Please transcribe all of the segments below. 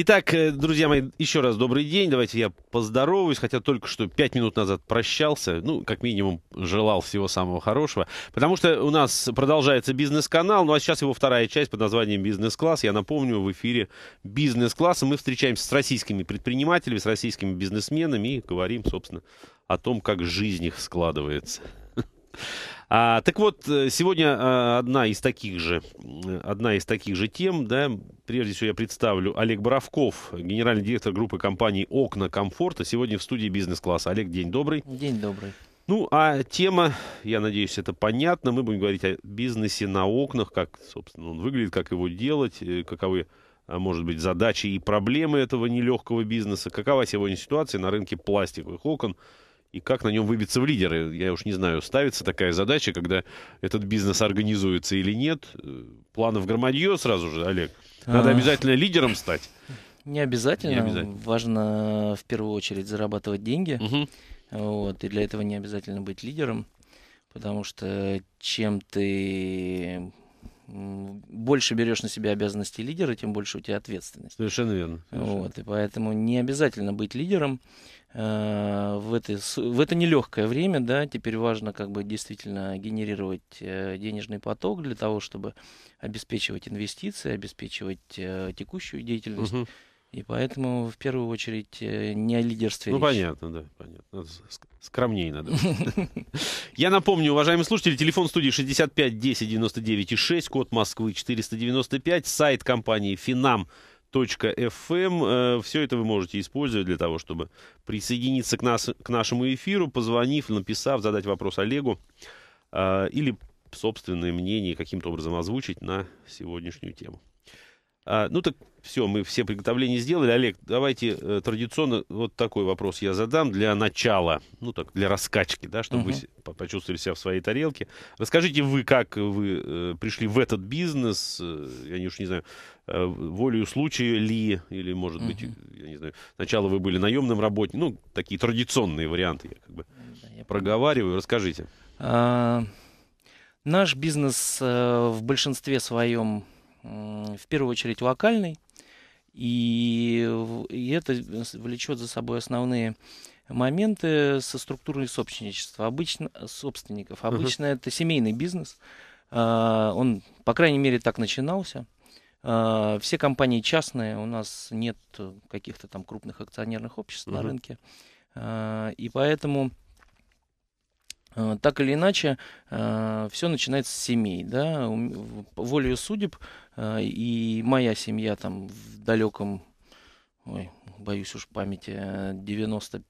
Итак, э, друзья мои, еще раз добрый день. Давайте я поздороваюсь, хотя только что пять минут назад прощался. Ну, как минимум, желал всего самого хорошего. Потому что у нас продолжается бизнес-канал, ну а сейчас его вторая часть под названием «Бизнес-класс». Я напомню, в эфире «Бизнес-класса» мы встречаемся с российскими предпринимателями, с российскими бизнесменами и говорим, собственно, о том, как жизнь их складывается. А, так вот, э, сегодня э, одна из таких же, э, одна из таких же тем, да, прежде всего я представлю Олег Боровков, генеральный директор группы компании «Окна комфорта», сегодня в студии бизнес-класса. Олег, день добрый. День добрый. Ну, а тема, я надеюсь, это понятно. Мы будем говорить о бизнесе на окнах, как, собственно, он выглядит, как его делать, каковы, а, может быть, задачи и проблемы этого нелегкого бизнеса, какова сегодня ситуация на рынке пластиковых окон, и как на нем выбиться в лидеры. Я уж не знаю, ставится такая задача, когда этот бизнес организуется или нет. Э, планов громадье сразу же, Олег. Надо а. обязательно лидером стать. Не обязательно. не обязательно. Важно э, в первую очередь зарабатывать деньги. Угу. Вот, и для этого не обязательно быть лидером, потому что чем ты больше берешь на себя обязанности лидера, тем больше у тебя ответственность. Совершенно верно. Совершенно. Вот, и поэтому не обязательно быть лидером. Э, в это, в это нелегкое время, да, теперь важно как бы действительно генерировать э, денежный поток для того, чтобы обеспечивать инвестиции, обеспечивать э, текущую деятельность. Угу. И поэтому в первую очередь не о лидерстве. Ну, речь. понятно, да, понятно. Скромнее надо. Я напомню, уважаемые слушатели, телефон студии 65 10 99 6, код Москвы 495, сайт компании Финам fm. Эм. Э, Все это вы можете использовать для того, чтобы присоединиться к, нас, к нашему эфиру, позвонив, написав, задать вопрос Олегу э, или собственное мнение каким-то образом озвучить на сегодняшнюю тему. А, ну так все, мы все приготовления сделали. Олег, давайте э, традиционно вот такой вопрос я задам для начала, ну так, для раскачки, да, чтобы угу. вы почувствовали себя в своей тарелке. Расскажите вы, как вы э, пришли в этот бизнес, э, я не уж не знаю, э, волею случая ли, или, может угу. быть, я не знаю, сначала вы были наемным работником, ну, такие традиционные варианты я как бы да, я проговариваю, расскажите. А, наш бизнес э, в большинстве своем в первую очередь локальный, и, и это влечет за собой основные моменты со структурой собственничества обычно собственников обычно uh-huh. это семейный бизнес а, он по крайней мере так начинался а, все компании частные у нас нет каких-то там крупных акционерных обществ uh-huh. на рынке а, и поэтому Э, так или иначе, э, все начинается с семей, да, волею судеб, э, и моя семья там в далеком, ой, боюсь уж памяти, 95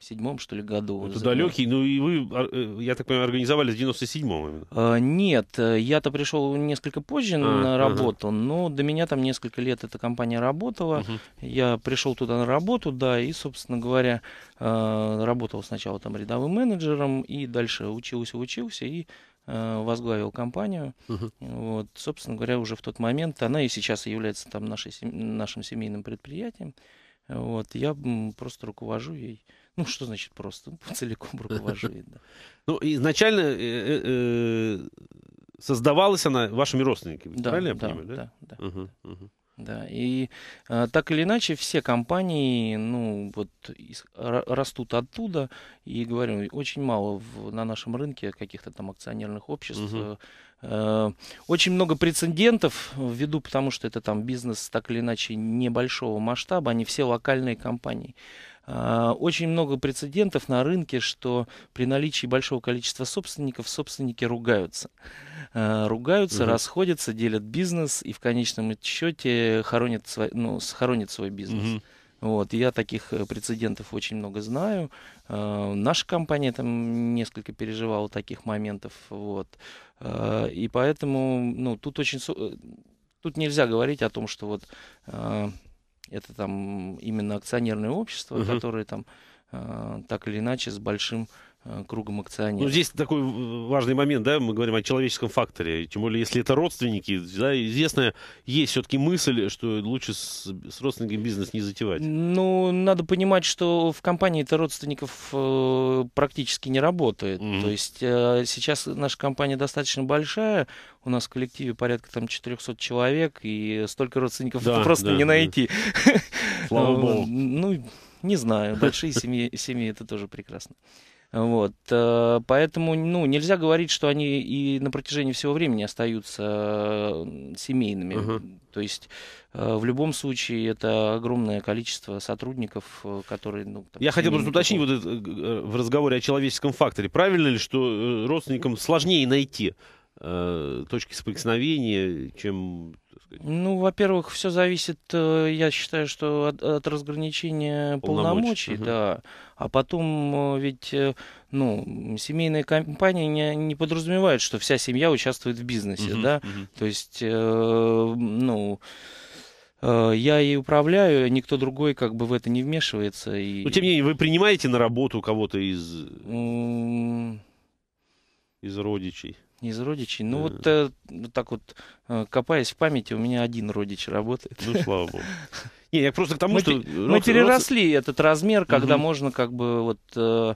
седьмом, что ли, году. Ну, это забыл. далекий, ну и вы, а, э, я так понимаю, организовали в 97-м а, Нет, э, я-то пришел несколько позже а, на работу, ага. но до меня там несколько лет эта компания работала. Угу. Я пришел туда на работу, да, и, собственно говоря, э, работал сначала там рядовым менеджером, и дальше учился, учился, и возглавил компанию. uh Вот, собственно говоря, уже в тот момент она и сейчас является там нашей, нашим семейным предприятием. Вот, я просто руковожу ей. Ну, что значит просто? Ну, целиком руковожует. Да. Ну, изначально э, э, э, создавалась она вашими родственниками, правильно я понимаю? Да, да, да. и э, так или иначе все компании, ну, вот, из, растут оттуда, и, говорим очень мало в, на нашем рынке каких-то там акционерных обществ. Угу. Э, очень много прецедентов, ввиду потому что это там бизнес так или иначе небольшого масштаба, они а все локальные компании. А, очень много прецедентов на рынке, что при наличии большого количества собственников собственники ругаются. А, ругаются, угу. расходятся, делят бизнес и в конечном счете хоронят свой, ну, хоронят свой бизнес. Угу. Вот, я таких э, прецедентов очень много знаю. Э, наша компания там несколько переживала таких моментов. Вот. Э, и поэтому ну, тут очень... Э, тут нельзя говорить о том, что вот э, это там именно акционерные общества, угу. которые там э, так или иначе с большим Э, кругом акционеров. Ну, здесь такой э, важный момент, да, мы говорим о человеческом факторе, тем более, если это родственники, да, известная есть все-таки мысль, что лучше с, с родственниками бизнес не затевать. Ну, надо понимать, что в компании это родственников э, практически не работает, mm-hmm. то есть э, сейчас наша компания достаточно большая, у нас в коллективе порядка там 400 человек, и столько родственников да, просто да, не да. найти. Слава богу. Ну, не знаю, большие семьи, семьи это тоже прекрасно. Вот. Э, поэтому ну, нельзя говорить, что они и на протяжении всего времени остаются семейными. Угу. То есть э, в любом случае это огромное количество сотрудников, э, которые... Ну, там, Я хотел бы уточнить вот в разговоре о человеческом факторе. Правильно ли, что родственникам сложнее найти? точки соприкосновения, чем так сказать? Ну, во-первых, все зависит, э, я считаю, что от, от разграничения полномочий, полномочий угу. да. А потом э, ведь, э, ну, семейная компания не, не подразумевает, что вся семья участвует в бизнесе, угу, да. Угу. То есть, э, ну я и управляю, никто другой как бы в это не вмешивается. И... Но ну, тем не менее, вы принимаете на работу кого-то из... из родичей? Из родичей. Ну, э. вот, э, так вот, э, копаясь в памяти, у меня один родич работает. Ну, слава богу. Не, я просто к тому, мы, что... Мы переросли этот размер, когда можно как бы вот э,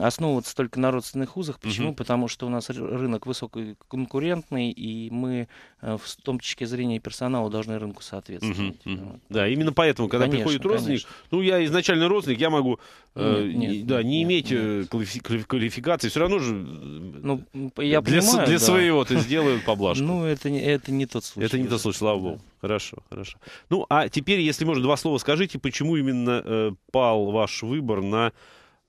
основываться только на родственных узах? Почему? Uh -huh. Потому что у нас рынок высококонкурентный, и мы э, в том числе зрения персонала должны рынку соответствовать. Угу. Uh -huh. Да, именно поэтому, когда конечно, приходит родственник, конечно. ну я изначально родственник, я могу э, нет, нет, да, не нет, иметь э, нет. квалификации, все равно же ну, я для, понимаю, для да. своего ты сделаю поблажку. Ну, это, это не тот случай. Это не тот случай, слава богу. Хорошо, хорошо. Ну, а теперь, если можно, два слова скажите, почему именно э, пал ваш выбор на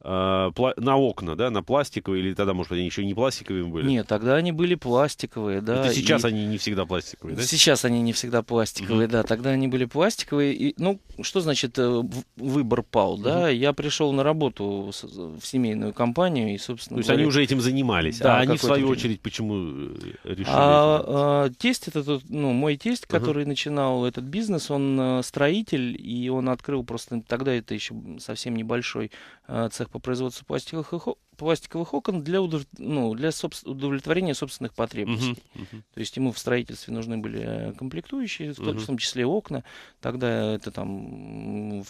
Э, на окна, да, на пластиковые, или тогда, может, они еще не пластиковые были? Нет, тогда они были пластиковые, да. Это сейчас и... они не всегда пластиковые, да? Сейчас они не всегда пластиковые, угу. да, тогда они были пластиковые. И, ну, что значит э, выбор пал, угу. да? Я пришел на работу в семейную компанию, и, собственно... То есть говоря... они уже этим занимались, да, а они, в свою время. очередь, почему э, решили? А, а, тесть, это тот, ну, мой тесть, угу. который начинал этот бизнес, он строитель, и он открыл просто, тогда это еще совсем небольшой цех по производству пластиковых пластиковых окон для, удов... ну, для собс... удовлетворения собственных потребностей. Uh-huh, uh-huh. То есть ему в строительстве нужны были э, комплектующие, uh-huh. в том числе окна. Тогда это там в,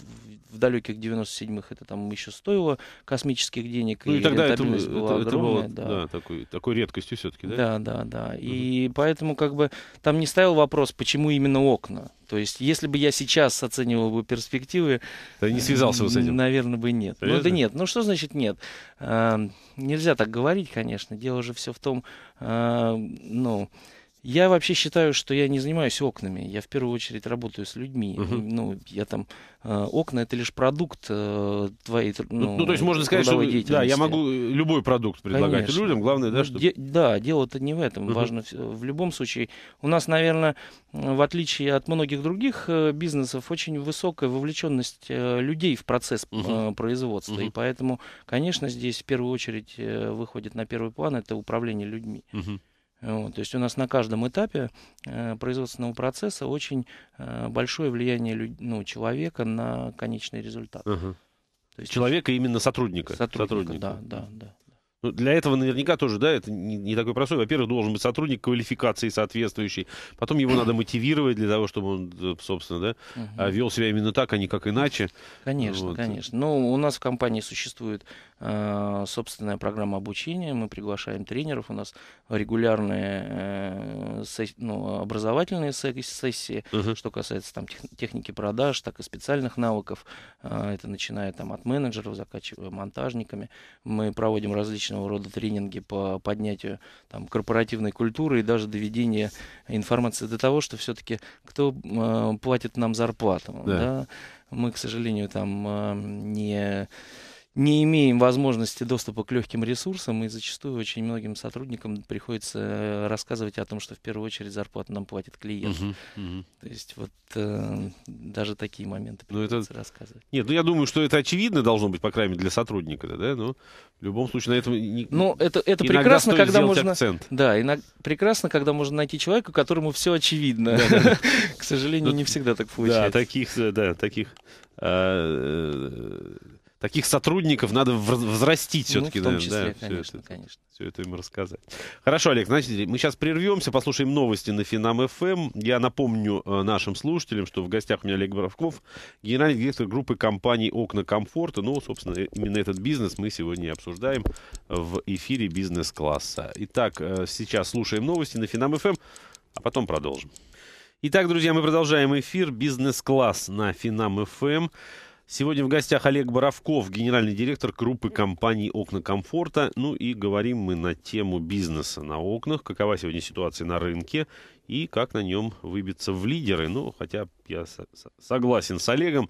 в далеких 97-х это там еще стоило космических денег. Ну и, и тогда это, была это, огромная, это было да. Да, такой, такой редкостью все-таки, да? Да, да, да. Uh-huh. И поэтому как бы там не ставил вопрос, почему именно окна. То есть, если бы я сейчас оценивал бы перспективы... Ты не связался бы с этим? Наверное, бы нет. Ну, да нет. Ну, что значит нет? Эм, нельзя так говорить, конечно. Дело же все в том, э, ну, я вообще считаю, что я не занимаюсь окнами. Я в первую очередь работаю с людьми. Угу. Ну, я там э, окна это лишь продукт э, твоей. Ну, ну, ну, то есть можно сказать, что да, я могу э, любой продукт предлагать Конечно. людям. Главное, да, ну, что. Де- да, дело-то не в этом. Угу. Важно в любом случае. У нас, наверное, в отличие от многих других э, бизнесов, очень высокая вовлеченность э, людей в процесс угу. производства. Угу. И поэтому, конечно, здесь в первую очередь выходит на первый план это управление людьми. Угу. Вот, то есть у нас на каждом этапе э, производственного процесса очень э, большое влияние люд... ну, человека на конечный результат. Угу. То есть, человека именно сотрудника. Сотрудника, сотрудника. да, да, да. Ну, для этого наверняка тоже, да, это не, не такой простой. Во-первых, должен быть сотрудник квалификации соответствующий. Потом его надо мотивировать для того, чтобы он, э, собственно, да, угу. вел себя именно так, а не как иначе. Конечно, вот. конечно. Ну, у нас в компании существует э, собственная программа обучения. Мы приглашаем тренеров. У нас регулярные э, сесс... ну, образовательные сессии, угу. что касается там, тех... техники продаж, так и специальных навыков. Э, это начиная там, от менеджеров, заканчивая монтажниками. Мы проводим различные различного рода тренинги по поднятию там, корпоративной культуры и даже доведение информации до того, что все-таки кто э, платит нам зарплату. Да. Да? Мы, к сожалению, там э, не не имеем возможности доступа к легким ресурсам, и зачастую очень многим сотрудникам приходится э, рассказывать о том, что в первую очередь зарплату нам платит клиент. Угу, угу. То есть вот э, даже такие моменты приходится ну, это... рассказывать. Нет, ну я думаю, что это очевидно должно быть, по крайней мере, для сотрудника, да, но в любом случае на этом не... Ну, это, это прекрасно, когда можно... Акцент. Да, иногда прекрасно, когда можно найти человека, которому все очевидно. К сожалению, ну, не всегда так получается. Э, да, таких, да, таких э, таких сотрудников надо взрастить все-таки, ну, в том наверное, числе, да, конечно, все это, конечно. Все это им рассказать. Хорошо, Олег, значит, мы сейчас прервемся, послушаем новости на Финам ФМ. Эм. Я напомню э, нашим слушателям, что в гостях у меня Олег Боровков, генеральный директор группы компаний «Окна комфорта». Ну, собственно, э, именно этот бизнес мы сегодня обсуждаем в эфире бизнес-класса. Итак, э, сейчас слушаем новости на Финам ФМ, эм, а потом продолжим. Итак, друзья, мы продолжаем эфир «Бизнес-класс» на Финам ФМ. Сегодня в гостях Олег Боровков, генеральный директор группы компаний «Окна комфорта». Ну и говорим мы на тему бизнеса на окнах, какова сегодня ситуация на рынке и как на нем выбиться в лидеры. Ну, хотя я согласен с Олегом,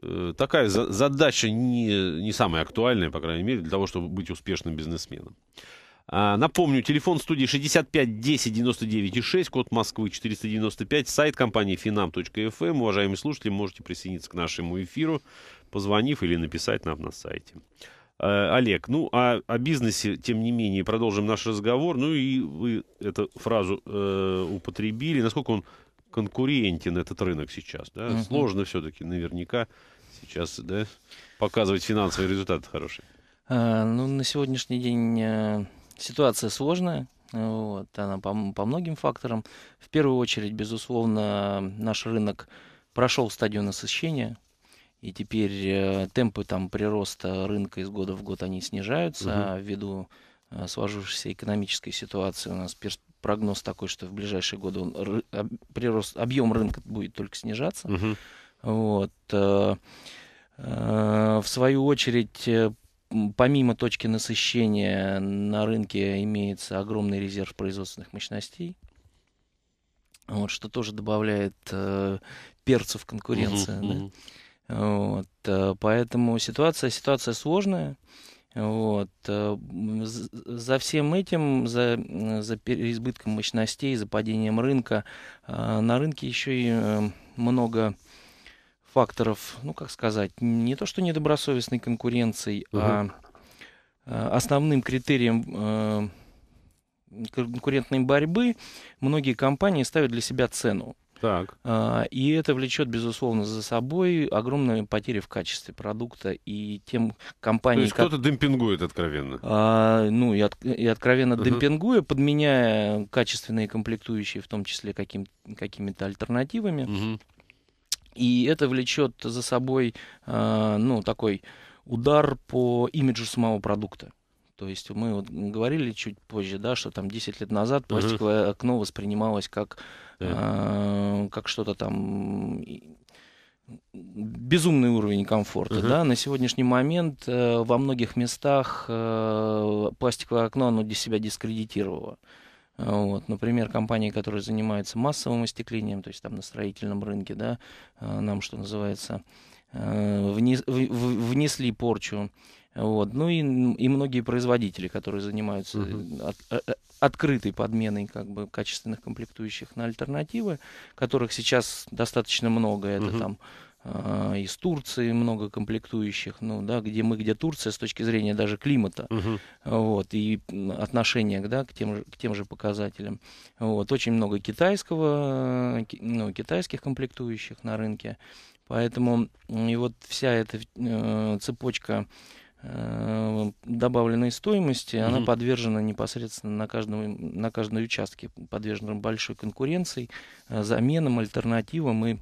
э, такая задача не, не самая актуальная, по крайней мере, для того, чтобы быть успешным бизнесменом. А, напомню, телефон студии 65 10 99 и 6, код Москвы 495, сайт компании finam.fm. Эм. Уважаемые слушатели, можете присоединиться к нашему эфиру, позвонив или написать нам на сайте. А, Олег, ну а о бизнесе, тем не менее, продолжим наш разговор. Ну и вы эту фразу э, употребили. Насколько он конкурентен, этот рынок сейчас? Да? Угу. Сложно все-таки наверняка сейчас да, показывать финансовые результаты хорошие. А, ну, на сегодняшний день э, Ситуация сложная, вот, она по, по многим факторам. В первую очередь, безусловно, наш рынок прошел стадию насыщения, и теперь э, темпы там прироста рынка из года в год они снижаются, угу. а ввиду э, сложившейся экономической ситуации у нас прогноз такой, что в ближайшие годы он, об, прирост, объем рынка будет только снижаться. Угу. Вот, э, э, в свою очередь э, помимо точки насыщения на рынке имеется огромный резерв производственных мощностей, вот, что тоже добавляет э, перцев конкуренции. Угу, да? угу. Вот, э, поэтому ситуация, ситуация сложная. Вот. Э, за всем этим, за, за переизбытком мощностей, за падением рынка, э, на рынке еще и много факторов, ну как сказать, не то что недобросовестной конкуренцией, угу. а основным критерием э, конкурентной борьбы многие компании ставят для себя цену. Так. А, и это влечет, безусловно, за собой огромные потери в качестве продукта и тем компаниям... То есть кто-то демпингует откровенно? А, ну, и, от... и откровенно uh-huh. демпингуя, подменяя качественные комплектующие, в том числе каким... какими-то альтернативами. Uh-huh. И это влечет за собой, э, ну, такой удар по имиджу самого продукта. То есть мы вот говорили чуть позже, да, что там 10 лет назад пластиковое uh-huh. окно воспринималось как, yeah. э, как что-то там безумный уровень комфорта. Uh-huh. Да? На сегодняшний момент э, во многих местах э, пластиковое окно оно для себя дискредитировало. Вот. Например, компании, которые занимаются массовым остеклением, то есть там на строительном рынке, да, а, нам, что называется, э, внесли порчу. Вот. Ну и, и многие производители, которые занимаются uh-huh. от, от, э, открытой подменой как бы, качественных комплектующих на альтернативы, которых сейчас достаточно много. Это uh-huh. там а, из Турции много комплектующих, ну да, где мы, где Турция с точки зрения даже климата, угу. вот и отношения, да, к тем же к тем же показателям, вот очень много китайского, э, ну китайских комплектующих на рынке, поэтому и вот вся эта э, цепочка э, добавленной стоимости, mm-hmm. она подвержена непосредственно на каждом, на каждом участке, подвержена большой конкуренции, заменам, альтернативам и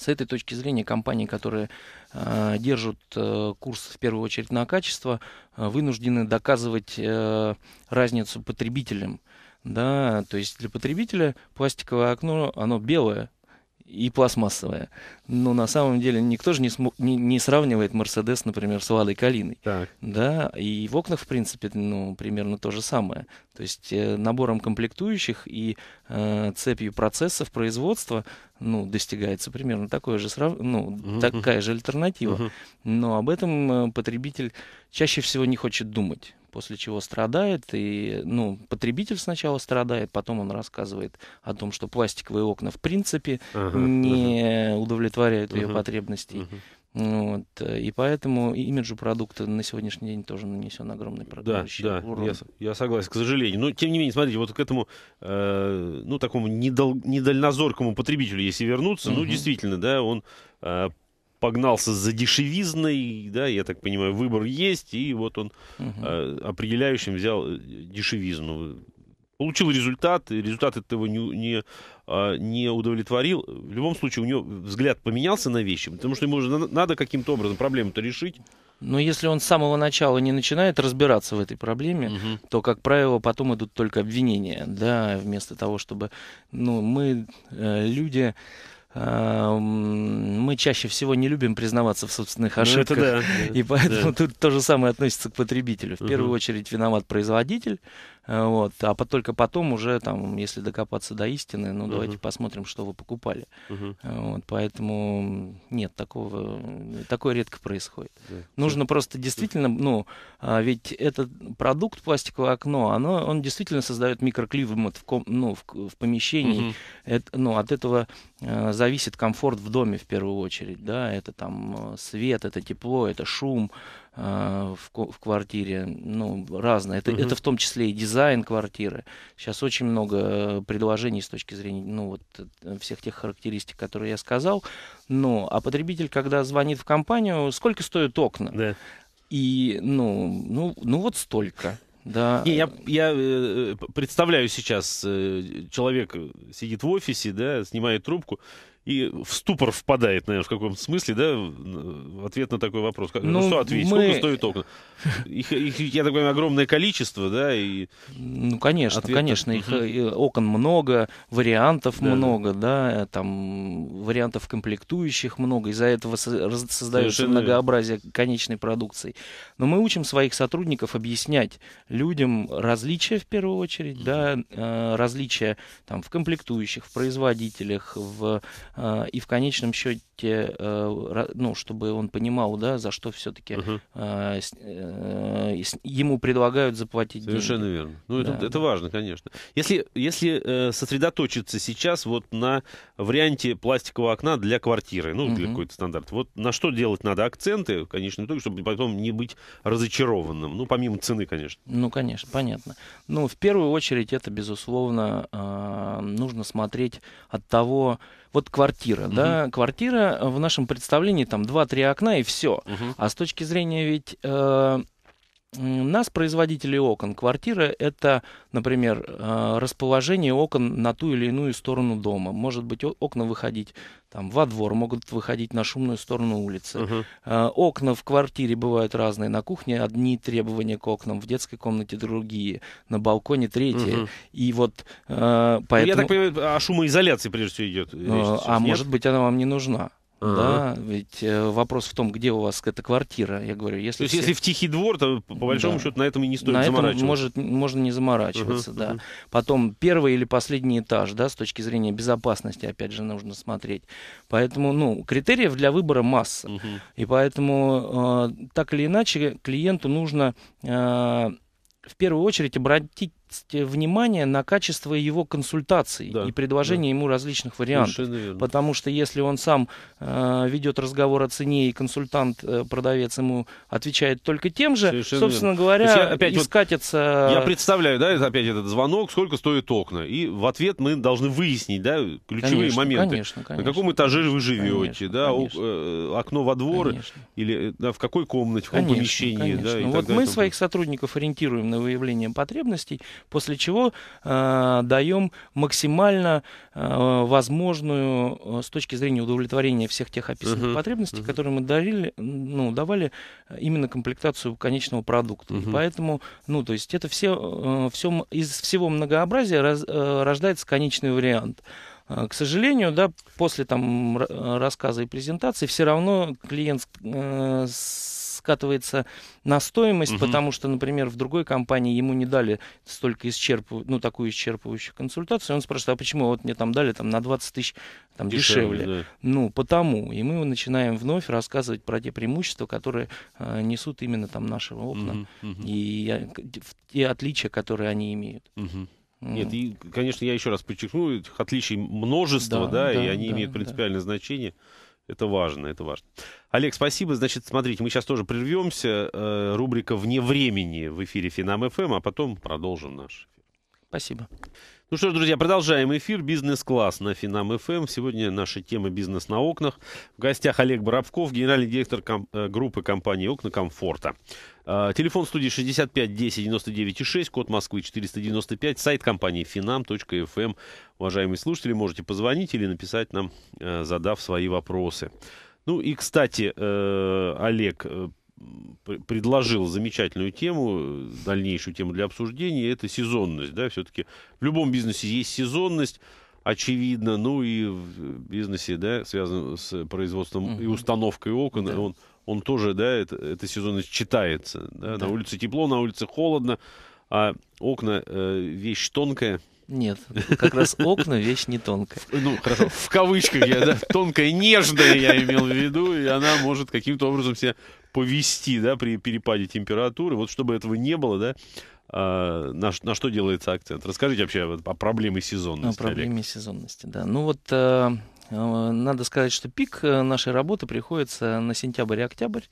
с этой точки зрения компании, которые э, держат э, курс в первую очередь на качество, э, вынуждены доказывать э, разницу потребителям. Да, то есть для потребителя пластиковое окно, оно белое, и пластмассовая. Но на самом деле никто же не, смо- не, не сравнивает Мерседес, например, с Ладой Калиной. Так. Да, и в окнах, в принципе, ну, примерно то же самое. То есть э, набором комплектующих и э, цепью процессов производства ну, достигается примерно такое же срав... ну, uh-huh. такая же альтернатива. Uh-huh. Но об этом э, потребитель чаще всего не хочет думать после чего страдает, и, ну, потребитель сначала страдает, потом он рассказывает о том, что пластиковые окна в принципе ага, не ага. удовлетворяют ага, ее потребностей. Ага. Вот, и поэтому имиджу продукта на сегодняшний день тоже нанесен огромный да, да, урон. Я, я согласен, к сожалению. Но тем не менее, смотрите, вот к этому э, ну такому недол, недальнозоркому потребителю, если вернуться, угу. ну действительно, да, он э, погнался за дешевизной, да, я так понимаю, выбор есть, и вот он угу. э, определяющим взял дешевизну. Получил результат, результат этого не, не, а, не удовлетворил. В любом случае, у него взгляд поменялся на вещи, потому что ему уже надо каким-то образом проблему-то решить. Но если он с самого начала не начинает разбираться в этой проблеме, угу. то, как правило, потом идут только обвинения, да, вместо того, чтобы, ну, мы э, люди Эм, мы чаще всего не любим признаваться в собственных ну, ошибках. Ну, да. И поэтому да. тут то же самое относится к потребителю. В угу. первую очередь виноват производитель, Э, вот. А по, только потом уже, там, если докопаться до истины, ну, угу. давайте посмотрим, что вы покупали. Угу. Вот. Поэтому нет, такого, такое редко происходит. Да. Нужно да. просто действительно, ну, а ведь этот продукт пластиковое окно, оно, он действительно создает микроклимат в, ком, ну, в, в помещении. Угу. Это, ну, от этого э, зависит комфорт в доме в первую очередь, да, это там свет, это тепло, это шум, Э, в, в квартире. Ну, разное. Это, угу. это в том числе и дизайн квартиры. Сейчас очень много э, предложений с точки зрения ну, вот, э, всех тех характеристик, которые я сказал. но а потребитель, когда звонит в компанию, сколько стоят окна? Да. И, ну, ну, ну вот столько. Да. Не, я, я представляю сейчас, человек сидит в офисе, да, снимает трубку, и в ступор впадает, наверное, в каком-то смысле, да, ответ на такой вопрос. Как, ну, ну, что ответить? Мы... Сколько стоит окна? Их, их, я так понимаю, огромное количество, да? И... Ну, конечно, ответ... конечно. Их э, окон много, вариантов да, много, да. да, там вариантов комплектующих много. Из-за этого создается многообразие верно. конечной продукции. Но мы учим своих сотрудников объяснять людям различия, в первую очередь, да, э, различия там в комплектующих, в производителях, в Э, и в конечном счете все э, э, ну, чтобы он понимал, да, за что все-таки угу. Э, ему предлагают заплатить Совершенно деньги. верно. Ну, да, это, да. это важно, конечно. Если, если сосредоточиться сейчас вот на варианте пластикового окна для квартиры, ну, угу. для какой-то стандарт, вот на что делать надо акценты, конечно, итоге, чтобы потом не быть разочарованным, ну, помимо цены, конечно. Ну, конечно, понятно. Ну, в первую очередь, это, безусловно, нужно смотреть от того, вот квартира, угу. да, квартира в нашем представлении там 2-3 окна и все. Угу. А с точки зрения ведь э, нас, производителей окон, квартира — это, например, э, расположение окон на ту или иную сторону дома. Может быть, окна выходить там, во двор, могут выходить на шумную сторону улицы. Uh -huh. Э, окна в квартире бывают разные. На кухне одни требования к окнам, в детской комнате другие, на балконе третьи. Uh -huh. И вот поэтому... Ну, я так понимаю, о а шумоизоляции прежде всего идет. Э, речь а нет? может быть, она вам не нужна. Uh-huh. Да, ведь э, вопрос в том, где у вас эта квартира. Я говорю, если то есть все... если в тихий двор, то по большому да. счету на этом и не стоит на заморачиваться. Этом может можно не заморачиваться, uh-huh, да. Uh-huh. Потом первый или последний этаж, да, с точки зрения безопасности, опять же, нужно смотреть. Поэтому, ну, критериев для выбора масса, uh-huh. и поэтому э, так или иначе клиенту нужно э, в первую очередь обратить Э, внимание на качество его консультаций да, и предложение да. ему различных вариантов. Потому что если он сам э, ведет разговор о цене и консультант, э, продавец ему отвечает только тем же, Совершенно собственно верно. говоря, я опять искатится... Вот, я представляю, да, это опять этот звонок, сколько стоит окна. И в ответ мы должны выяснить, да, ключевые конечно, моменты. Конечно, конечно, на каком этаже вы живете, конечно, да, конечно. Э, окно во двор конечно. или э, да, в какой комнате, в каком конечно, помещении. Конечно. Да, вот мы своих сотрудников ориентируем на выявление потребностей, после чего э, даем максимально э, возможную э, с точки зрения удовлетворения всех тех описанных uh-huh, потребностей, uh-huh. которые мы дарили, ну, давали э, именно комплектацию конечного продукта. Uh-huh. И поэтому, ну, то есть это все, э, все из всего многообразия раз, э, рождается конечный вариант. Э, к сожалению, да, после там рассказа и презентации все равно клиент э, скатывается на стоимость, угу. потому что, например, в другой компании ему не дали столько исчерпыв... ну, такую исчерпывающую консультацию, он спрашивает, а почему вот мне там дали там, на 20 тысяч там, дешевле? дешевле. Да. Ну, потому. И мы начинаем вновь рассказывать про те преимущества, которые э, несут именно там наши окна угу, угу. И, и те отличия, которые они имеют. Угу. Нет, и, конечно, я еще раз подчеркну, этих отличий множество, да, да, да и они да, имеют принципиальное да. значение. Это важно, это важно. Олег, спасибо. Значит, смотрите, мы сейчас тоже прервемся. Э, рубрика «Вне времени» в эфире Финам ФМ, а потом продолжим наш эфир. Спасибо. Ну что ж, друзья, продолжаем эфир «Бизнес-класс» на Финам ФМ. Эм. Сегодня наша тема «Бизнес на окнах». В гостях Олег Боровков, генеральный директор ком- э, группы компании «Окна комфорта». А, телефон студии 65 10 99 6, код Москвы 495, сайт компании finam.fm. Эм». Уважаемые слушатели, можете позвонить или написать нам, э, задав свои вопросы. Ну и, кстати, э, Олег, предложил замечательную тему, дальнейшую тему для обсуждения, это сезонность, да, все-таки в любом бизнесе есть сезонность, очевидно, ну и в бизнесе, да, связанном с производством угу. и установкой окон, да. он, он тоже, да, это, эта сезонность читается, да, да, на улице тепло, на улице холодно, а окна э, вещь тонкая, нет, как раз окна вещь не тонкая. Ну, хорошо, в кавычках я, да, тонкая, нежная я имел в виду, и она может каким-то образом себя повести, да, при перепаде температуры. Вот чтобы этого не было, да, а, на, на что делается акцент? Расскажите вообще о проблеме сезонности. О проблеме Олег. сезонности, да. Ну вот э, э, надо сказать, что пик э, нашей работы приходится на сентябрь и октябрь.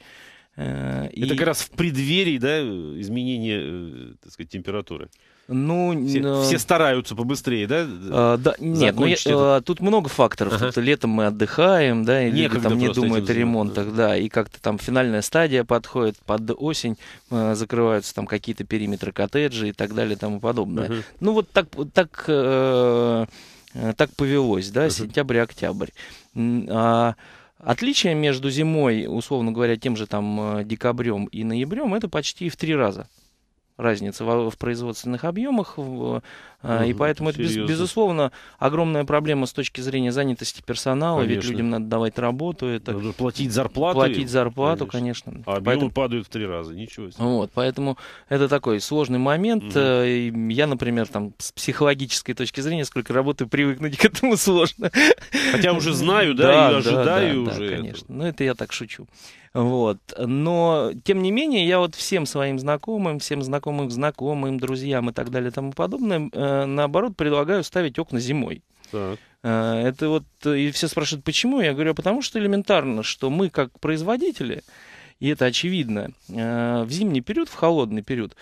Э, Это как раз в преддверии да, изменения э, так сказать, температуры. Ну, все, э... все стараются побыстрее, да? А, да нет, ну, я, э, тут много факторов. Ага. Тут летом мы отдыхаем, да, и люди там не думают о ремонтах, да. и как-то там финальная стадия подходит под осень, закрываются там какие-то периметры коттеджей и так далее и тому подобное. Ага. Ну вот так, так, э, так повелось, да, ага. сентябрь октябрь. А, Отличие между зимой, условно говоря, тем же там э, декабрем и ноябрем, это почти в три раза разница в, в производственных объемах, в, угу, и поэтому это, без, безусловно, огромная проблема с точки зрения занятости персонала, конечно. ведь людям надо давать работу. Это, надо платить зарплату. Платить зарплату, конечно. конечно. А объемы поэтому, падают в три раза, ничего себе. Вот, поэтому это такой сложный момент. Угу. Я, например, там с психологической точки зрения, сколько работы привыкнуть к этому сложно. Хотя уже знаю, да, да и ожидаю да, да, уже. Да, конечно. Это. Ну, это я так шучу. Вот. Но, тем не менее, я вот всем своим знакомым, всем знакомым знакомым, друзьям и так далее и тому подобное, э, наоборот, предлагаю ставить окна зимой. Так. Э, это вот, и все спрашивают, почему? Я говорю, «А потому что элементарно, что мы, как производители, и это очевидно, э, в зимний период, в холодный период,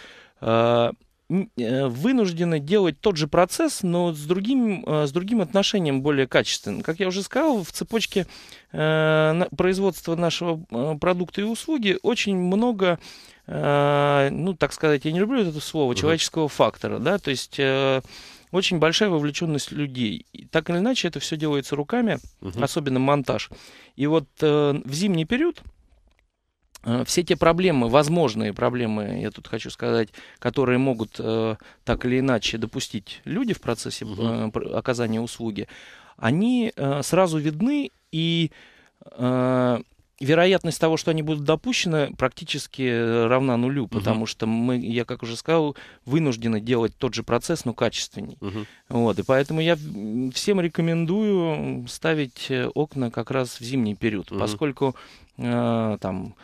Э, вынуждены делать тот же процесс, но с другим, э, с другим отношением более качественным. Как я уже сказал, в цепочке э, производства нашего продукта и услуги очень много, ну, так сказать, я не люблю это слово, человеческого фактора, да, то есть очень большая вовлеченность людей. И так или иначе, это все делается руками, угу. особенно монтаж. И вот в зимний период Э, все те проблемы, возможные проблемы, я тут хочу сказать, которые могут э, так или иначе допустить люди в процессе э, оказания услуги, они э, сразу видны, и э, вероятность того, что они будут допущены, практически равна нулю, потому угу. что мы, я как уже сказал, вынуждены делать тот же процесс, но качественней. Угу. Вот, и поэтому я всем рекомендую ставить э, окна как раз в зимний период, угу. поскольку там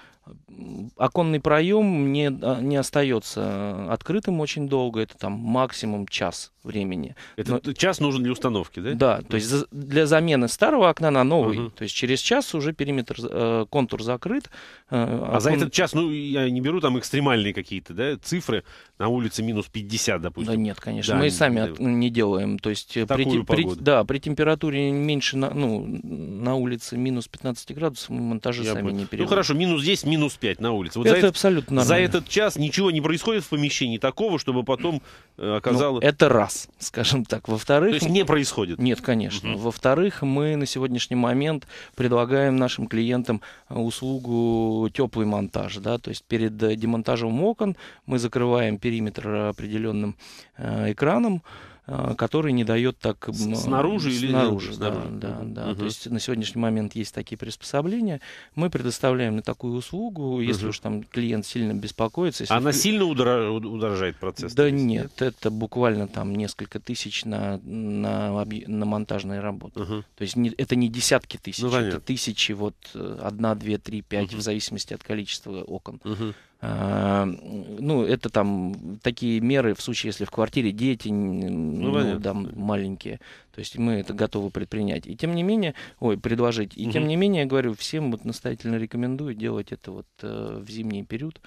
оконный проем а, не, не остается открытым очень долго, это там максимум час времени. Это Но... час нужен для установки, да? Да, то есть для замены старого окна на новый. Угу. То есть через час уже периметр, э, контур закрыт. Э, а он... за этот час, ну, я не беру там экстремальные какие-то, да, цифры на улице минус 50, допустим. Да нет, конечно, да, мы не, сами да. не делаем. То есть э, Такую при, при, да, при температуре меньше, на, ну, на улице минус 15 градусов мы монтажи я сами бы... не ну, переводим. Ну хорошо, минус 10, минус 5 на улице. Вот это за абсолютно нормально. За этот час ничего не происходит в помещении такого, чтобы потом оказалось... Э, ну, это раз раз, скажем так. Во-вторых... То есть не происходит? Нет, конечно. Угу. Во-вторых, мы на сегодняшний момент предлагаем нашим клиентам э, услугу теплый монтаж. Да? То есть перед э, демонтажем окон мы закрываем периметр определенным э, экраном, Э, который не дает так... Снаружи, снаружи или снаружи? Да, снаружи. да, да. Угу. То есть на сегодняшний момент есть такие приспособления. Мы предоставляем на такую услугу, если угу. уж там клиент сильно беспокоится. Если Она в... сильно удорожает процесс? Да есть, нет, нет, это буквально там несколько тысяч на, на, объ... на монтажные работы. Угу. То есть не, это не десятки тысяч, ну, это тысячи, вот э, одна, две, три, пять, угу. в зависимости от количества окон. Угу. Э, ну, это там такие меры, в случае, если в квартире дети ну, ну, там, маленькие, то есть мы это готовы предпринять. И тем не менее, ой, предложить. И угу. тем не менее, я говорю, всем вот настоятельно рекомендую делать это вот э, в зимний период,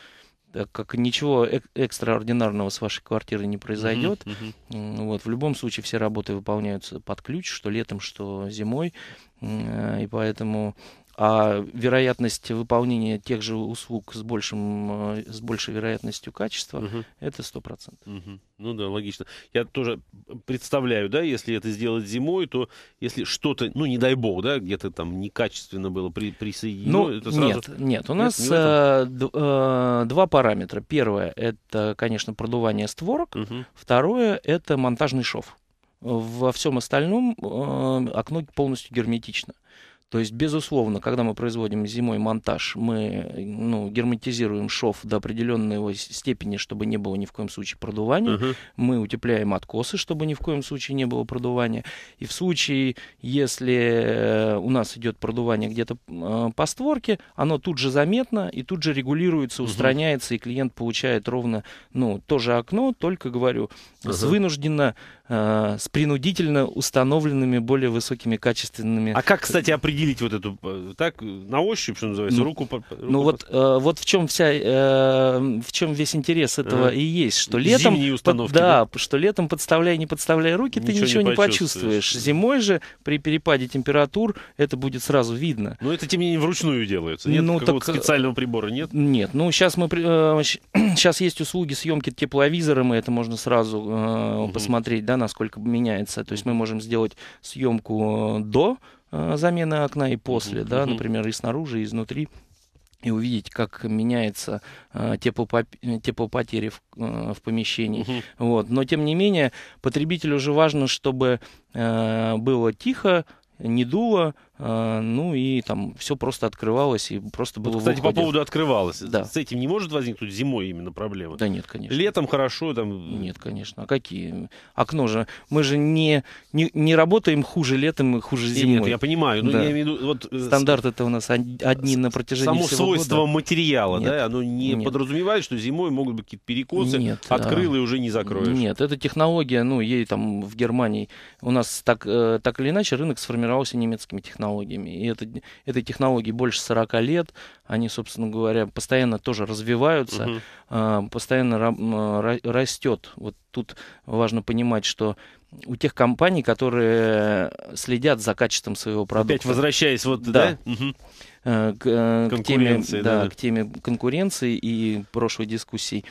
так как ничего эк- экстраординарного с вашей квартиры не произойдет. Угу, угу. Вот, в любом случае все работы выполняются под ключ, что летом, что зимой. Э, и поэтому а вероятность выполнения тех же услуг с, большим, э, с большей вероятностью качества угу. это 100%. Угу. Ну да, логично. Я тоже представляю, да, если это сделать зимой, то если что-то, ну не дай бог, да, где-то там некачественно было при, присоединено, ну, это сразу... Нет, нет, у нас нет, не э, д- э, два параметра. Первое, это, конечно, продувание створок. Угу. Второе, это монтажный шов. Во всем остальном э, окно полностью герметично. То есть, безусловно, когда мы производим зимой монтаж, мы ну, герметизируем шов до определенной его степени, чтобы не было ни в коем случае продувания. Угу. Мы утепляем откосы, чтобы ни в коем случае не было продувания. И в случае, если э, у нас идет продувание где-то э, по створке, оно тут же заметно и тут же регулируется, устраняется, угу. и клиент получает ровно ну, то же окно, только, говорю, угу. вынужденно Э, с принудительно установленными более высокими качественными. А как, кстати, определить вот эту э, так на ощупь, что называется, ну, руку? руку ну вот, э, вот в чем вся, э, в чем весь интерес этого ага. и есть, что летом, под, да, что летом подставляя не подставляя руки, ничего ты ничего не, не почувствуешь. Зимой же при перепаде температур это будет сразу видно. Но это тем не менее вручную делается, нет ну, так... Э, специального прибора нет? Нет, ну сейчас мы э, сейчас есть услуги съемки тепловизором и это можно сразу э, угу. посмотреть, да да, насколько меняется. То есть мы можем сделать съемку э, до э, замены окна и после, да, например, и снаружи, и изнутри и увидеть, как меняется э, теплопоп... теплопотери в, э, в помещении. Uh -huh. Вот. Но тем не менее, потребителю уже важно, чтобы э, было тихо, не дуло, а, ну и там все просто открывалось и просто было. Вот, кстати, по поводу открывалось. Да. С этим не может возникнуть зимой именно проблема. Да нет, конечно. Летом хорошо там. Нет, конечно. А какие? Окно же. Мы же не не, не работаем хуже летом и хуже зимой. нет, я понимаю. Да. я имею в виду, вот, э, Стандарты это у нас одни на протяжении само всего свойство материала, нет. да, оно не нет. подразумевает, что зимой могут быть какие-то перекосы. Нет. Открыл а... и уже не закроешь. Нет, это технология, ну ей там в Германии у нас так э, так или иначе рынок сформировался немецкими технологиями технологиями. И это, этой технологии больше 40 лет. Они, собственно говоря, постоянно тоже развиваются, угу. постоянно растет. Вот тут важно понимать, что у тех компаний, которые следят за качеством своего продукта. Опять возвращаясь вот, да? да? Э, к, э, к, теме, да, да. к теме конкуренции и прошлой дискуссии.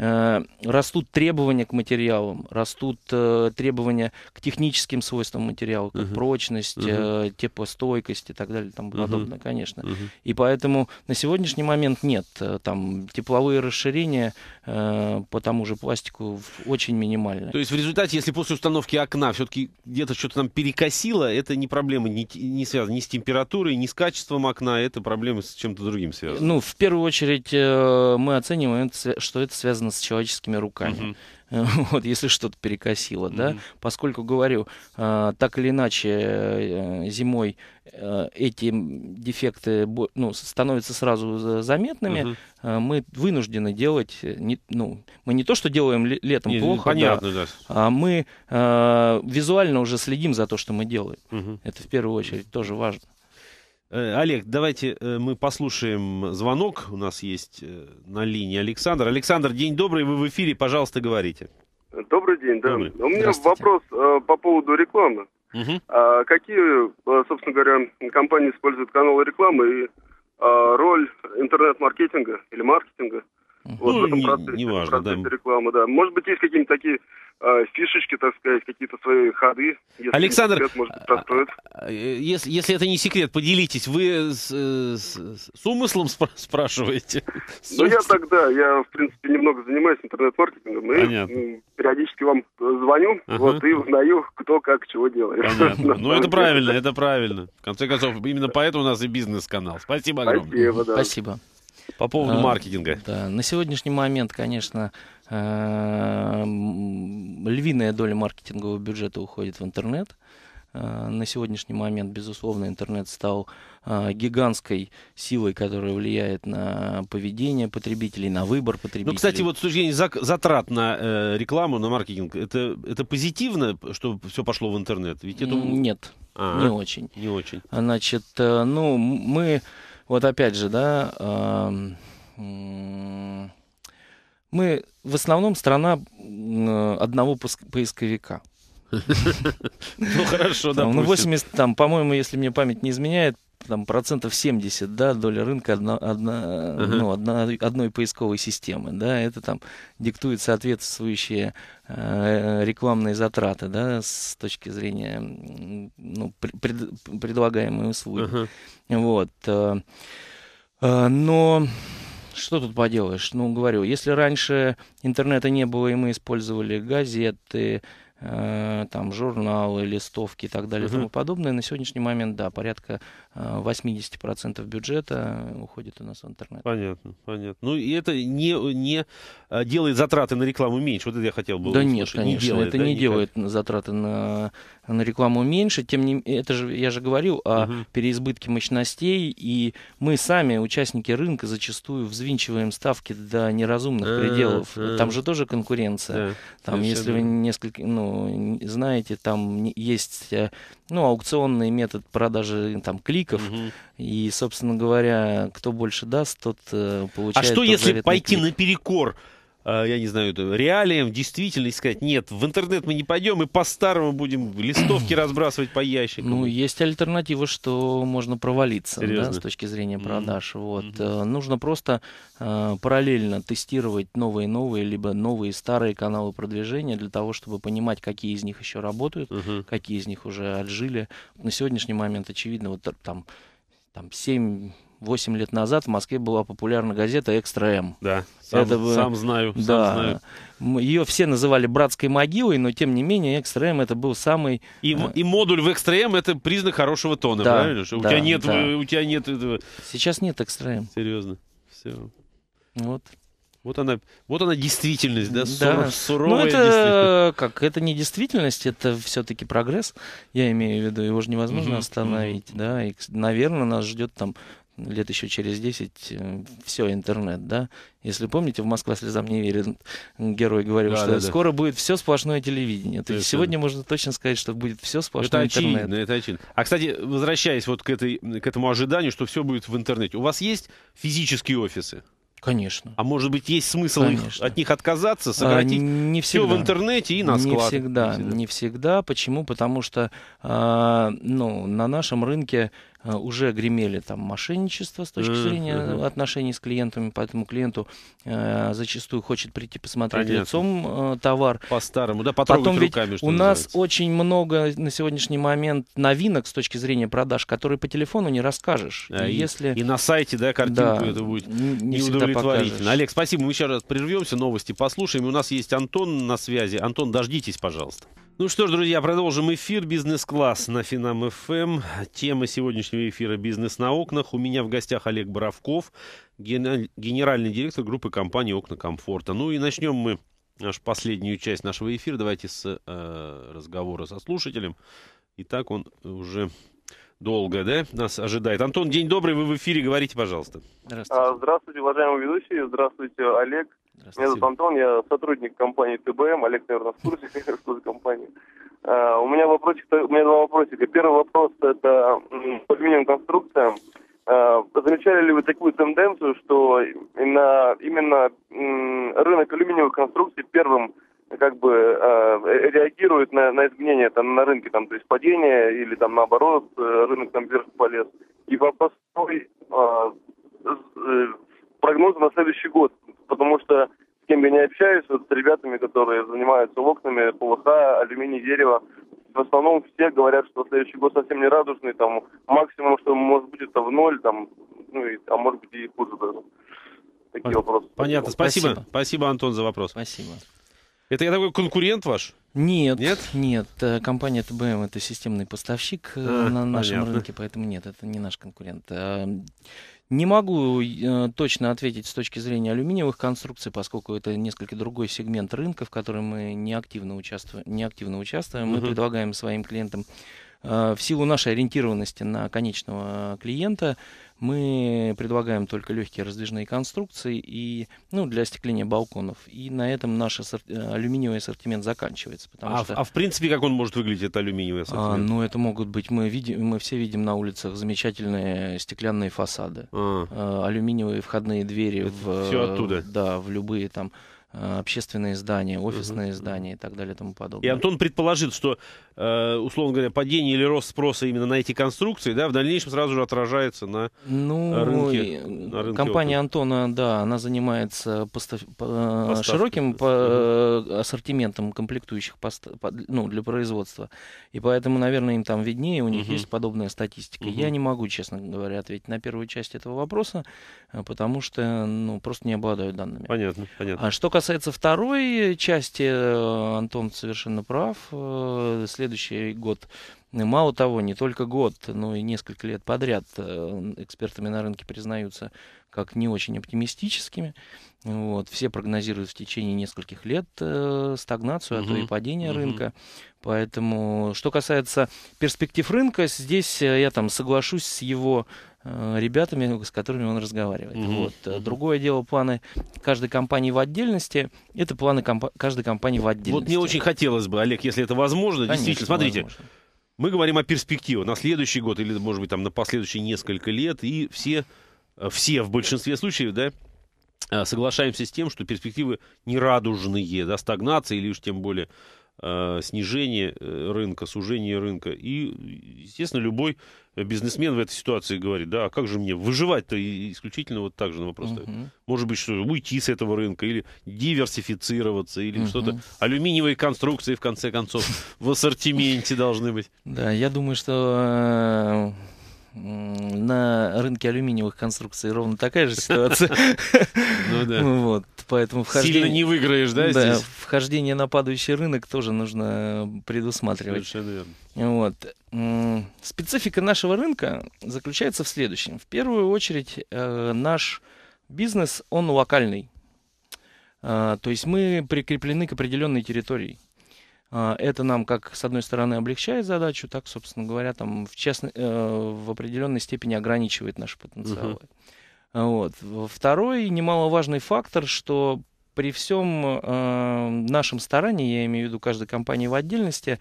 Э, растут требования к материалам, растут э, требования к техническим свойствам материала, как uh-huh. прочность, uh-huh. теплостойкость и так далее, там uh-huh. подобное, конечно. Uh-huh. И поэтому на сегодняшний момент нет там тепловые расширения по тому же пластику очень минимальные. То есть в результате, если после установки окна все-таки где-то что-то там перекосило, это не проблема не, не связана ни с температурой, ни с качеством окна, это проблема с чем-то другим связаны. Ну, в первую очередь мы оцениваем, что это связано связано с человеческими руками. Uh-huh. Вот, если что-то перекосило, uh-huh. да. Поскольку, говорю, а, так или иначе э, зимой э, эти дефекты ну, становятся сразу заметными, uh-huh. мы вынуждены делать, э, не, ну, мы не то, что делаем летом не, плохо, понятно, да, да. а мы а, визуально уже следим за то, что мы делаем. uh Это в первую очередь тоже важно. Э, Олег, давайте э, мы послушаем звонок. У нас есть э, на линии Александр. Александр, день добрый, вы в эфире, пожалуйста, говорите. Добрый день, да. Добрый. У меня вопрос по поводу рекламы. Угу. какие, собственно говоря, компании используют каналы рекламы и а, роль интернет-маркетинга или маркетинга вот ну, в этом не, процессе, не важно, процессе да. рекламы, да. Может быть, есть какие-нибудь такие э, фишечки, так сказать, какие-то свои ходы. Если Александр, секрет, может быть, а, а, если, если это не секрет, поделитесь. Вы с, с, с умыслом спра- спрашиваете? Ну, я тогда, я, в принципе, немного занимаюсь интернет-маркетингом. И периодически вам звоню, ага. вот, и узнаю, кто как чего делает. Понятно. Ну, это правильно, это правильно. В конце концов, именно поэтому у нас и бизнес-канал. Спасибо огромное. Спасибо, да. Спасибо. По поводу а, маркетинга. Да, на сегодняшний момент, конечно, э, львиная доля маркетингового бюджета уходит в интернет. Э, на сегодняшний момент, безусловно, интернет стал э, гигантской силой, которая влияет на поведение потребителей, на выбор потребителей. Ну, кстати, вот с точки зрения затрат на рекламу, на маркетинг, это, это позитивно, что все пошло в интернет? Ведь это... Нет, а -а, не очень. Не очень. Значит, ну, мы вот опять же, да, мы в основном страна одного поисковика. Ну хорошо, да. Ну 80, там, по-моему, если мне память не изменяет, там процентов 70, да, доля рынка одна, одна, uh-huh. ну, одна, одной поисковой системы, да, это там диктует соответствующие э, рекламные затраты, да, с точки зрения ну, пред, предлагаемой услуги. Uh-huh. Вот. Э, э, но что тут поделаешь? Ну, говорю, если раньше интернета не было, и мы использовали газеты, э, там журналы, листовки и так далее uh-huh. и тому подобное. На сегодняшний момент, да, порядка 80% э, бюджета уходит у нас в интернет. Понятно, понятно. Ну, и это не, не э, делает затраты на рекламу меньше. Вот это я хотел бы Да услышать. нет, конечно, не делает, это да, не никак. делает затраты на, на рекламу меньше. Тем не это же, я же говорил о угу. переизбытке мощностей, и мы сами, участники рынка, зачастую взвинчиваем ставки до неразумных а, пределов. А, там же тоже конкуренция. Да, там, совершенно. если вы несколько, ну, знаете, там есть э, ну, аукционный метод продажи там кликов. Угу. И, собственно говоря, кто больше даст, тот э, получает. А что, тот если пойти клик. наперекор Э, я не знаю, реалиям, действительности сказать, нет, в интернет мы не пойдем и по-старому будем листовки разбрасывать по ящикам. Ну, есть альтернатива, что можно провалиться да, с точки зрения продаж. Mm-hmm. Вот. Mm-hmm. Нужно просто э, параллельно тестировать новые-новые, либо новые старые каналы продвижения для того, чтобы понимать, какие из них еще работают, mm-hmm. какие из них уже отжили. На сегодняшний момент, очевидно, вот э, там там 7 8 лет назад в Москве была популярна газета «Экстра М». Да, сам, это, сам знаю, да, сам знаю. Ее все называли «братской могилой», но тем не менее «Экстра М» это был самый... И, э... и модуль в «Экстра М» это признак хорошего тона, да, правильно? Что да, у, тебя нет, да. у тебя нет этого... Сейчас нет «Экстра М». Серьезно, все. Вот. Вот она, вот она действительность, да, да. Ну, суровая Ну это как, это не действительность, это все-таки прогресс, я имею в виду, его же невозможно угу, остановить, угу. да, и, наверное, нас ждет там лет еще через 10 э, все интернет, да? Если помните, в «Москва слезам не верит» герой говорил, да, что да, скоро да. будет все сплошное телевидение. То есть сегодня можно точно сказать, что будет все сплошное это очевидно, интернет. Это очевидно. А, кстати, возвращаясь вот к, этой, к этому ожиданию, что все будет в интернете. У вас есть физические офисы? Конечно. А может быть, есть смысл их, от них отказаться, а, сократить а, не все в интернете и на склад? Не всегда, не всегда. Не всегда. Почему? Потому что э, ну, на нашем рынке Э, уже гремели там мошенничество с точки зрения отношений с клиентами, поэтому клиенту э, зачастую хочет прийти посмотреть Понятно. лицом э, товар. По-старому, да, потрогать Потом руками, что У называется. нас очень много на сегодняшний момент новинок с точки зрения продаж, которые по телефону не расскажешь. А, и, если... и на сайте, да, картинку да, это будет не, не Олег, спасибо, мы еще раз прервемся, новости послушаем. У нас есть Антон на связи. Антон, дождитесь, пожалуйста. Ну что ж, друзья, продолжим эфир «Бизнес-класс» на Финам-ФМ. Эм. Тема сегодняшнего сегодняшнего эфира «Бизнес на окнах». У меня в гостях Олег Боровков, генеральный директор группы компании «Окна комфорта». Ну и начнем мы нашу последнюю часть нашего эфира. Давайте с э, разговора со слушателем. Итак, он уже долго, да, нас ожидает. Антон, день добрый, вы в эфире, говорите, пожалуйста. Здравствуйте. А, здравствуйте, уважаемые ведущие, здравствуйте, Олег. Здравствуйте. Меня зовут Антон, я сотрудник компании ТБМ, Олег, наверное, в курсе, что за компания. А, у меня вопросик, у меня два вопросика. Первый вопрос – это по алюминиевым конструкциям. А, замечали ли вы такую тенденцию, что на, именно рынок алюминиевых конструкций первым как бы э, реагирует на, на изменения там, на рынке, там, то есть падение или там наоборот э, рынок там вверх полез. И вопрос э, прогнозы на следующий год, потому что с кем я не общаюсь, вот с ребятами, которые занимаются окнами, ПВХ, алюминий, дерево, в основном все говорят, что следующий год совсем не радужный, там максимум, что может быть, это в ноль, там, ну, и, а может быть и хуже даже. Такие Понятно. вопросы. Понятно, спасибо. спасибо. Спасибо, Антон, за вопрос. Спасибо. Это я такой конкурент ваш? Нет, нет, нет. Э, компания ТБМ это системный поставщик а, на нашем понятно. рынке, поэтому нет, это не наш конкурент. Не могу э, точно ответить с точки зрения алюминиевых конструкций, поскольку это несколько другой сегмент рынка, в котором мы не активно, участву... не активно участвуем. Мы uh-huh. предлагаем своим клиентам э, в силу нашей ориентированности на конечного э, клиента мы предлагаем только легкие раздвижные конструкции и, ну, для остекления балконов. И на этом наш ассор... Э, алюминиевый ассортимент заканчивается. А, что... а в принципе, как он может выглядеть, этот алюминиевый а, ассортимент? А, ну, это могут быть... Мы, видим, мы все видим на улицах замечательные стеклянные фасады. А. А, алюминиевые входные двери. Это в, все оттуда. Да, в любые там Э, общественные здания, офисные угу. здания и так далее и тому подобное. И Антон предположит, что, э, условно говоря, падение или рост спроса именно на эти конструкции, да, в дальнейшем сразу же отражается на ну, э, рынке. На рынке компания опыта. Антона, да, она занимается постав... широким по... угу. ассортиментом комплектующих пост... ну, для производства. И поэтому, наверное, им там виднее, у них угу. есть подобная статистика. Угу. Я не могу, честно говоря, ответить на первую часть этого вопроса, потому что ну, просто не обладаю данными. Понятно, понятно. А что касается второй части, э, Антон совершенно прав. Э, следующий год Мало того, не только год, но и несколько лет подряд э, экспертами на рынке признаются как не очень оптимистическими. Вот. Все прогнозируют в течение нескольких лет э, стагнацию, угу. а то и падение угу. рынка. Поэтому, что касается перспектив рынка, здесь я там соглашусь с его Э, ребятами, с которыми он разговаривает. Mm-hmm. Вот. Другое дело планы каждой компании в отдельности. Это планы комп- каждой компании в отдельности. Вот мне очень хотелось бы, Олег, если это возможно, Конечно, действительно, смотрите. Возможно. Мы говорим о перспективе на следующий год или, может быть, там на последующие несколько лет, и все, э, все в большинстве случаев, да, э, соглашаемся с тем, что перспективы нерадужные, да, стагнация или уж тем более Э, снижение э, рынка, сужение рынка. И, естественно, любой бизнесмен в этой ситуации говорит, да, а как же мне выживать-то исключительно вот так же на ну, вопрос. Uh-huh. Может быть, что уйти с этого рынка или диверсифицироваться, или Uh-huh. что-то. Алюминиевые конструкции, в конце концов, в ассортименте должны быть. Да, я думаю, что э, на рынке алюминиевых конструкций ровно такая же ситуация. Ну да. Вот, поэтому вхождение... Сильно не выиграешь, да, Да, здесь? вхождение на падающий рынок тоже нужно предусматривать. Совершенно верно. Вот. Специфика нашего рынка заключается в следующем. В первую очередь, э, наш бизнес, он локальный. А, то есть мы прикреплены к определенной территории. А, это нам, как с одной стороны, облегчает задачу, так, собственно говоря, там в, частной э, в определенной степени ограничивает наши потенциалы. Угу. А, вот. Второй немаловажный фактор, что при всем э, нашем старании, я имею в виду каждой компании в отдельности,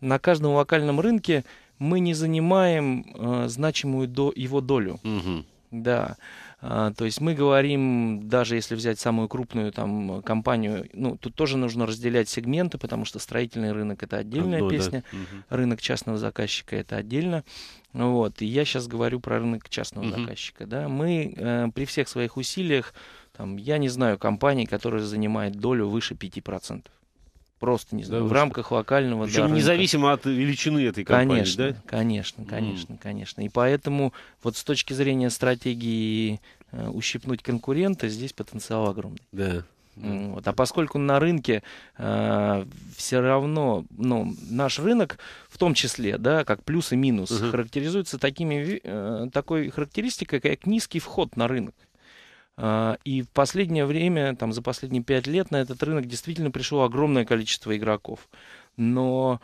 на каждом локальном рынке мы не занимаем э, значимую до его долю. Угу. Да. А, то есть мы говорим, даже если взять самую крупную там компанию, ну, тут тоже нужно разделять сегменты, потому что строительный рынок это отдельная Одно, ну песня, да. рынок частного заказчика это отдельно. Вот, и я сейчас говорю про рынок частного угу. заказчика, да. Мы э, при всех своих усилиях, там, я не знаю компании, которая занимает долю выше 5% просто не знаю, да, в рамках локального Причем да, независимо рынка. от величины этой компании, конечно, да? Конечно, конечно, mm. конечно. И поэтому вот с точки зрения стратегии э, ущипнуть конкурента здесь потенциал огромный. Да. Вот. А поскольку на рынке э, все равно ну, наш рынок, в том числе, да, как плюс и минус, uh-huh. характеризуется такими, э, такой характеристикой, как низкий вход на рынок. А, и в последнее время, там, за последние пять лет на этот рынок действительно пришло огромное количество игроков. Но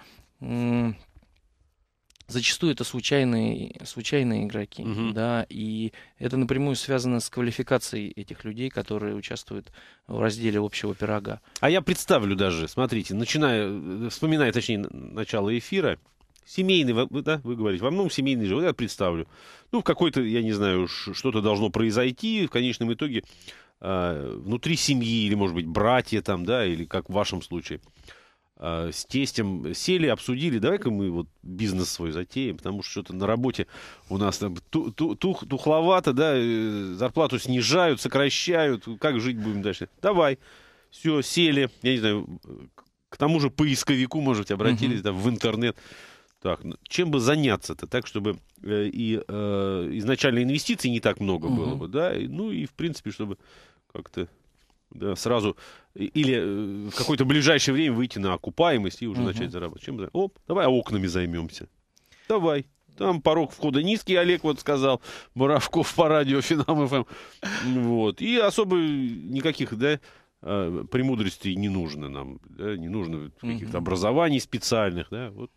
зачастую это случайные, случайные игроки, угу. да, и это напрямую связано с квалификацией этих людей, которые участвуют в разделе общего пирога. А я представлю даже, смотрите, начиная, э, вспоминая, точнее, начало эфира, семейный, да, вы говорите, во многом семейный живот, я представлю. Ну, в какой-то, я не знаю, что-то должно произойти, в конечном итоге э, внутри семьи, или, может быть, братья там, да, или как в вашем случае, э, с тестем сели, обсудили, давай-ка мы вот бизнес свой затеем, потому что что-то на работе у нас там тух, тухловато, да, э, зарплату снижают, сокращают, как жить будем дальше? Давай. Все, сели, я не знаю, к тому же поисковику, может быть, обратились, угу. да, в интернет. Так, ну, чем бы заняться-то, так, чтобы э, и э, изначально инвестиций не так много угу. было бы, да, и, ну и в принципе, чтобы как-то да, сразу или э, в какое-то ближайшее время выйти на окупаемость и уже угу. начать зарабатывать. Чем бы? Оп, давай окнами займемся. Давай. Там порог входа низкий, Олег вот сказал, Боровков по радио, Финам ФМ. Вот. И особо никаких, да, э, премудрости не нужно нам, да, не нужно каких-то угу. образований специальных, да, вот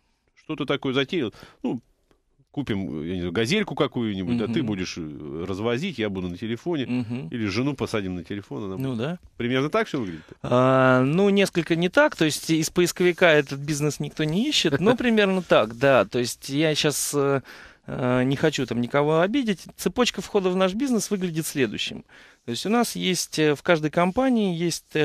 что-то такое затеял. Ну, купим я не знаю, газельку какую-нибудь, угу. да ты будешь э, развозить, я буду на телефоне, угу. или жену посадим на телефон. Она ну да. Примерно так все выглядит? А, ну, несколько не так, то есть из поисковика этот бизнес никто не ищет, но примерно так, да, то есть я сейчас э, э, не хочу там никого обидеть, цепочка входа в наш бизнес выглядит следующим. То есть у нас есть в каждой компании есть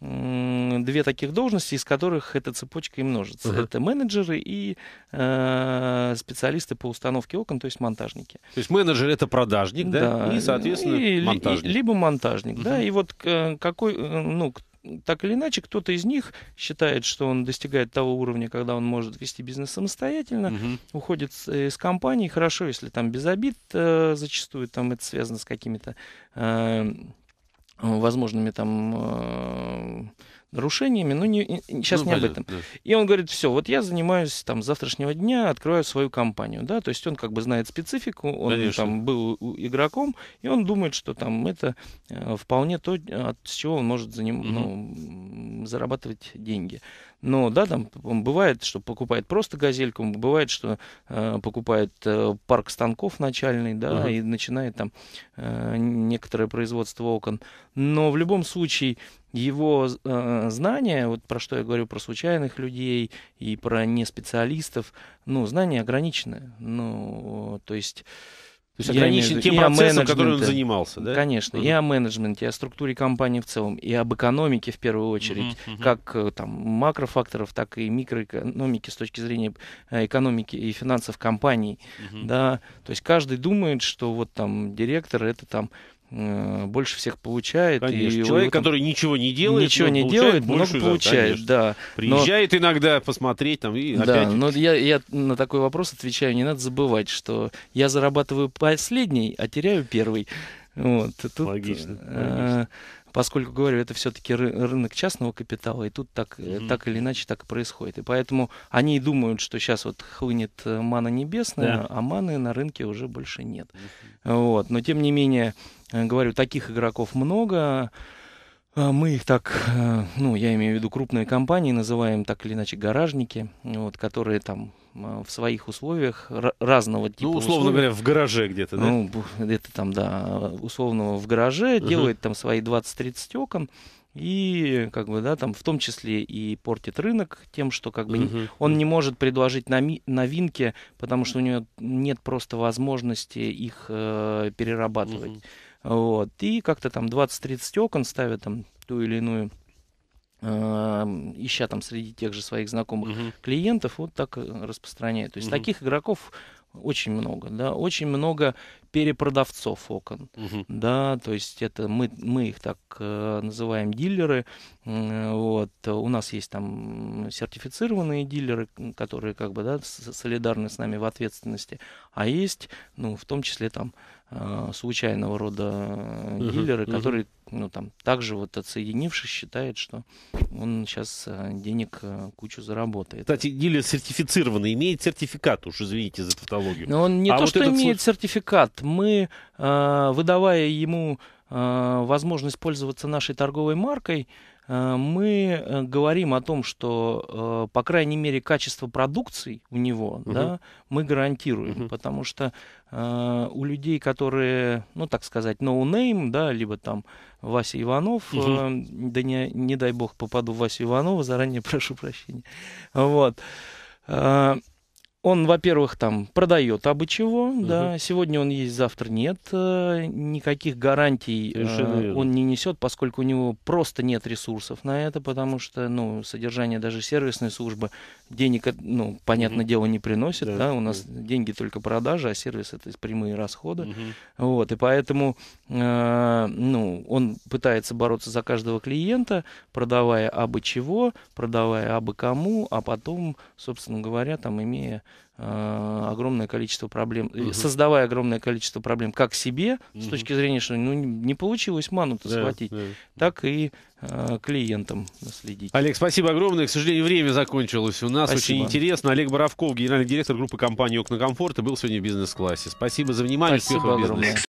две таких должности, из которых эта цепочка и множится. Uh-huh. Это менеджеры и э, специалисты по установке окон, то есть монтажники. То есть менеджер это продажник, да? да? И, соответственно, и, монтажник. И, либо монтажник, uh-huh. да. И вот э, какой, э, ну, так или иначе, кто-то из них считает, что он достигает того уровня, когда он может вести бизнес самостоятельно, Uh-huh. уходит э, из компании. Хорошо, если там без обид э, зачастую там это связано с какими-то э, Э, возможными там э, нарушениями, ну не, сейчас ну, не об этом. Да. И он говорит, все, вот я занимаюсь там завтрашнего дня, открываю свою компанию, да, то есть он как бы знает специфику, он Конечно. там был игроком, и он думает, что там это э, вполне то, от чего он может заним... угу. ну, зарабатывать деньги. Но да, там бывает, что покупает просто газельку, бывает, что э, покупает э, парк станков начальный, да, угу. и начинает там э, некоторое производство окон. Но в любом случае его э, знания, вот про что я говорю, про случайных людей и про неспециалистов, ну, знания ограничены. Ну, то есть... То есть ограничен тем процессом, которым он занимался, да? Конечно, mm-hmm. и о менеджменте, и о структуре компании в целом, и об экономике в первую очередь, mm-hmm. Mm-hmm. как э, там макрофакторов, так и микроэкономики с точки зрения э, экономики и финансов компаний, mm-hmm. да. То есть каждый думает, что вот там директор это там Э, больше всех получает. Конечно, и человек, который ничего не делает, ничего не делает, больше, много получает, да. Приезжает но... иногда посмотреть там и да, опять. но я, я на такой вопрос отвечаю, не надо забывать, что я зарабатываю последний, а теряю первый. Вот, тут, логично, э, логично. Поскольку, говорю, это все-таки ры рынок частного капитала, и тут так, mm-hmm. так или иначе так и происходит. И поэтому они и думают, что сейчас вот хлынет мана небесная, yeah. а маны на рынке уже больше нет. Mm-hmm. Вот. Но тем не менее, Э, говорю, таких игроков много. Э, мы их так, э, ну, я имею в виду крупные компании, называем так или иначе гаражники, вот, которые там в своих условиях разного ну, типа. Ну, условно условий. говоря, в гараже где-то, да? Ну, где-то там, да, условного в гараже, угу. делает там свои 20-30 окон. И как бы, да, там в том числе и портит рынок тем, что как бы uh-huh. он не может предложить новинки, потому что у него нет просто возможности их э, перерабатывать. Uh-huh. Вот. И как-то там 20-30 окон ставят там ту или иную эм, ища там среди тех же своих знакомых uh-huh. клиентов, вот так э, распространяет. То есть uh-huh. таких игроков очень много, да, очень много перепродавцов окон. Угу. Да, то есть это мы, мы их так э, называем дилеры. Вот. У нас есть там сертифицированные дилеры, которые как бы да, солидарны с нами в ответственности. А есть, ну, в том числе там э, случайного рода э, дилеры, угу, который, ну, там, также вот отсоединившись, считает, что он сейчас денег кучу заработает. Кстати, дилер сертифицированный, имеет сертификат уж, извините за тавтологию. Но ну, он не а то, вот что имеет случай... сертификат, мы, э, выдавая ему э, возможность пользоваться нашей торговой маркой, э, мы говорим о том, что, по крайней мере, качество продукции у него угу. да, мы гарантируем, угу. потому что у людей, которые, ну, так сказать, no name, да, либо там Вася Иванов, угу. да не, не дай бог попаду в Васю Иванова, заранее прошу прощения, вот, он, во-первых, там продает абы чего, угу. да, сегодня он есть, завтра нет, э, никаких гарантий э, он не несет, поскольку у него просто нет ресурсов на это, потому что, ну, содержание даже сервисной службы денег, э, ну, понятное угу. дело, не приносит, да, да у нас да. деньги только продажи, а сервис это прямые расходы, угу. вот, и поэтому, э, ну, он пытается бороться за каждого клиента, продавая абы чего, продавая абы кому, а потом, собственно говоря, там, имея Э, огромное количество проблем, угу. создавая огромное количество проблем как себе, угу. с точки зрения, что ну, не получилось ману-то да, схватить, да. так и э, клиентам следить. Олег, спасибо огромное. К сожалению, время закончилось. У нас спасибо. очень интересно. Олег Боровков, генеральный директор группы компании «Окна комфорта», был сегодня в бизнес-классе. Спасибо за внимание. Спасибо Успехов огромное.